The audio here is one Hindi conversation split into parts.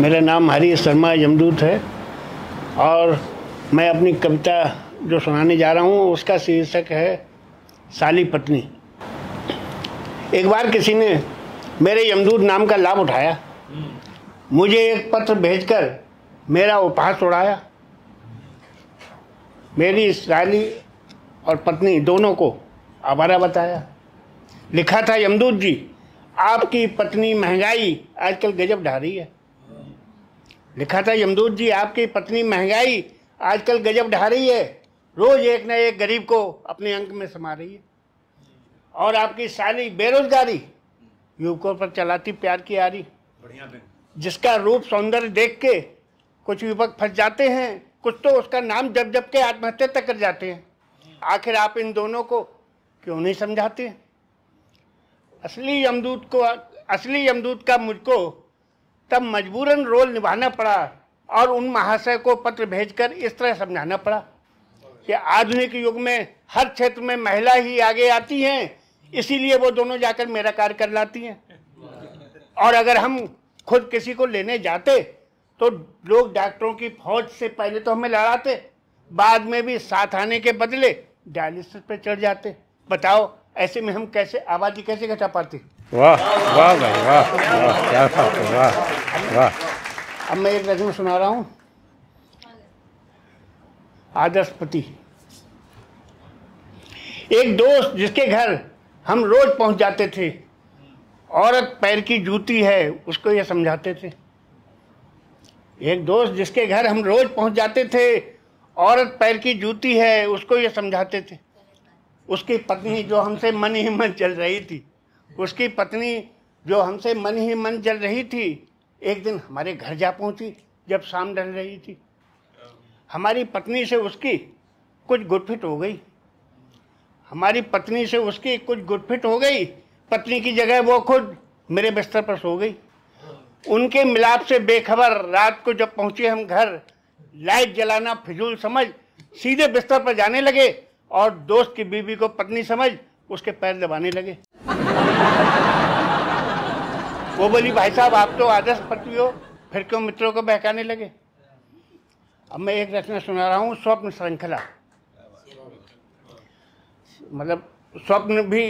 मेरा नाम हरी शर्मा यमदूत है और मैं अपनी कविता जो सुनाने जा रहा हूँ उसका शीर्षक है साली पत्नी एक बार किसी ने मेरे यमदूत नाम का लाभ उठाया मुझे एक पत्र भेजकर मेरा उपहास उड़ाया मेरी साली और पत्नी दोनों को आवारा बताया लिखा था यमदूत जी आपकी पत्नी महंगाई आजकल गजब ढा रही है लिखा था यमदूत जी आपकी पत्नी महंगाई आजकल गजब ढा रही है रोज एक न एक गरीब को अपने अंक में समा रही है और आपकी सारी बेरोजगारी युवकों पर चलाती प्यार की आ रही जिसका रूप सौंदर्य देख के कुछ युवक फंस जाते हैं कुछ तो उसका नाम जब जब के आत्महत्या तक कर जाते हैं आखिर आप इन दोनों को क्यों नहीं समझाते असली यमदूत को असली यमदूत का मुझको तब मजबूरन रोल निभाना पड़ा और उन महाशय को पत्र भेजकर इस तरह समझाना पड़ा कि आधुनिक युग में हर क्षेत्र में महिला ही आगे आती हैं इसीलिए वो दोनों जाकर मेरा कार्य कर लाती हैं और अगर हम खुद किसी को लेने जाते तो लोग डॉक्टरों की फौज से पहले तो हमें लड़ाते बाद में भी साथ आने के बदले डायलिसिस पे चढ़ जाते बताओ ऐसे में हम कैसे आबादी कैसे घटा पाते वाह वाह भाई वाह वाह क्या बात है वाह वाह अब मैं एक नज़म सुना रहा हूँ आदर्श पति एक दोस्त जिसके घर हम रोज़ पहुंच जाते थे औरत पैर की जूती है उसको ये समझाते थे एक दोस्त जिसके घर हम रोज़ पहुंच जाते थे औरत पैर की जूती है उसको ये समझाते थे उसकी पत्नी जो हमसे मन ही मन चल रही थी उसकी पत्नी जो हमसे मन ही मन चल रही थी एक दिन हमारे घर जा पहुंची जब शाम ढल रही थी हमारी पत्नी से उसकी कुछ गुटफिट हो गई हमारी पत्नी से उसकी कुछ गुटफिट हो गई पत्नी की जगह वो खुद मेरे बिस्तर पर सो गई उनके मिलाप से बेखबर रात को जब पहुंचे हम घर लाइट जलाना फिजूल समझ सीधे बिस्तर पर जाने लगे और दोस्त की बीवी को पत्नी समझ उसके पैर दबाने लगे वो बोली भाई साहब आप तो आदर्श पत्नी हो फिर क्यों मित्रों को बहकाने लगे अब मैं एक रचना सुना रहा हूँ स्वप्न श्रृंखला मतलब स्वप्न भी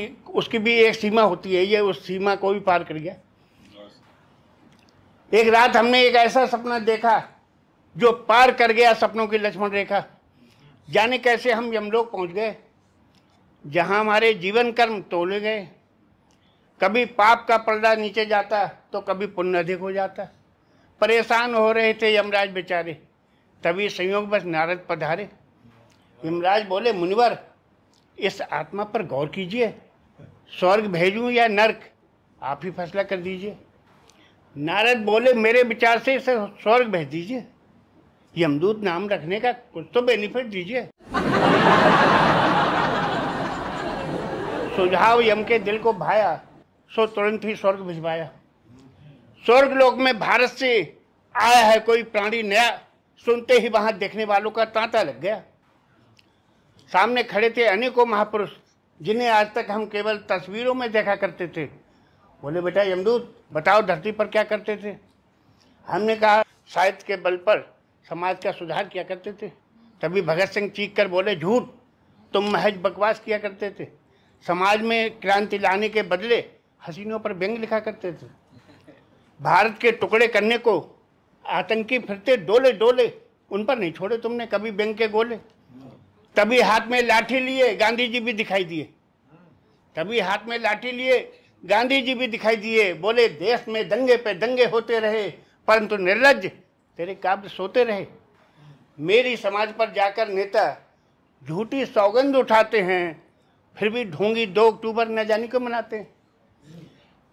उसकी भी एक सीमा होती है ये उस सीमा को भी पार कर गया एक रात हमने एक ऐसा सपना देखा जो पार कर गया सपनों की लक्ष्मण रेखा जाने कैसे हम यमलोक पहुंच गए जहां हमारे जीवन कर्म तोले गए कभी पाप का पर्दा नीचे जाता तो कभी पुण्य अधिक हो जाता परेशान हो रहे थे यमराज बेचारे तभी संयोग बस नारद पधारे यमराज बोले मुनिवर इस आत्मा पर गौर कीजिए स्वर्ग भेजूं या नरक आप ही फैसला कर दीजिए नारद बोले मेरे विचार से इसे स्वर्ग भेज दीजिए यमदूत नाम रखने का कुछ तो बेनिफिट दीजिए सुझाव यम के दिल को भाया सो तुरंत ही स्वर्ग भिजवाया स्वर्ग लोक में भारत से आया है कोई प्राणी नया सुनते ही वहां देखने वालों का तांता लग गया सामने खड़े थे अनेकों महापुरुष जिन्हें आज तक हम केवल तस्वीरों में देखा करते थे बोले बेटा यमदूत बताओ धरती पर क्या करते थे हमने कहा साहित्य के बल पर समाज का सुधार किया करते थे तभी भगत सिंह चीख कर बोले झूठ तुम महज बकवास किया करते थे समाज में क्रांति लाने के बदले हसीनों पर व्यंग लिखा करते थे भारत के टुकड़े करने को आतंकी फिरते डोले डोले उन पर नहीं छोड़े तुमने कभी व्यंग के गोले तभी हाथ में लाठी लिए गांधी जी भी दिखाई दिए तभी हाथ में लाठी लिए गांधी जी भी दिखाई दिए बोले देश में दंगे पे दंगे होते रहे परंतु निर्लज तेरे काब्ज सोते रहे मेरी समाज पर जाकर नेता झूठी सौगंध उठाते हैं फिर भी ढोंगी दो अक्टूबर न जाने को मनाते हैं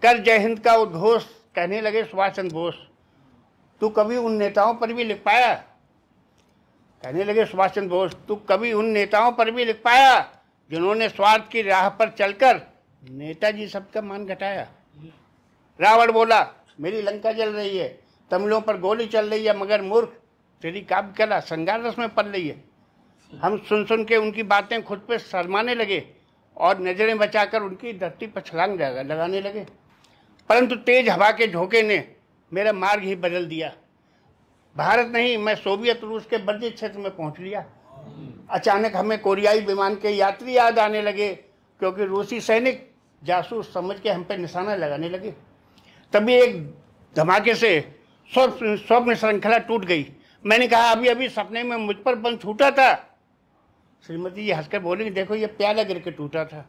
कर जय हिंद का उद्घोष कहने लगे सुभाष चंद्र बोस तू कभी उन नेताओं पर भी लिख पाया कहने लगे सुभाष चंद्र बोस तू कभी उन नेताओं पर भी लिख पाया जिन्होंने स्वार्थ की राह पर चलकर नेताजी सबका मान घटाया रावण बोला मेरी लंका जल रही है तमिलों पर गोली चल रही है मगर मूर्ख तेरी काब कला श्रृंगार रस में पड़ रही है हम सुन सुन के उनकी बातें खुद पे शरमाने लगे और नज़रें बचाकर उनकी धरती पर छलांग लगाने लगे परंतु तेज हवा के झोंके ने मेरा मार्ग ही बदल दिया भारत नहीं मैं सोवियत रूस के बर्जी क्षेत्र में पहुंच लिया अचानक हमें कोरियाई विमान के यात्री याद आने लगे क्योंकि रूसी सैनिक जासूस समझ के हम पे निशाना लगाने लगे तभी एक धमाके से स्वप्न स्वप्न श्रृंखला टूट गई मैंने कहा अभी अभी सपने में मुझ पर बन छूटा था श्रीमती जी हंसकर बोलेंगे देखो ये प्याला गिर के टूटा था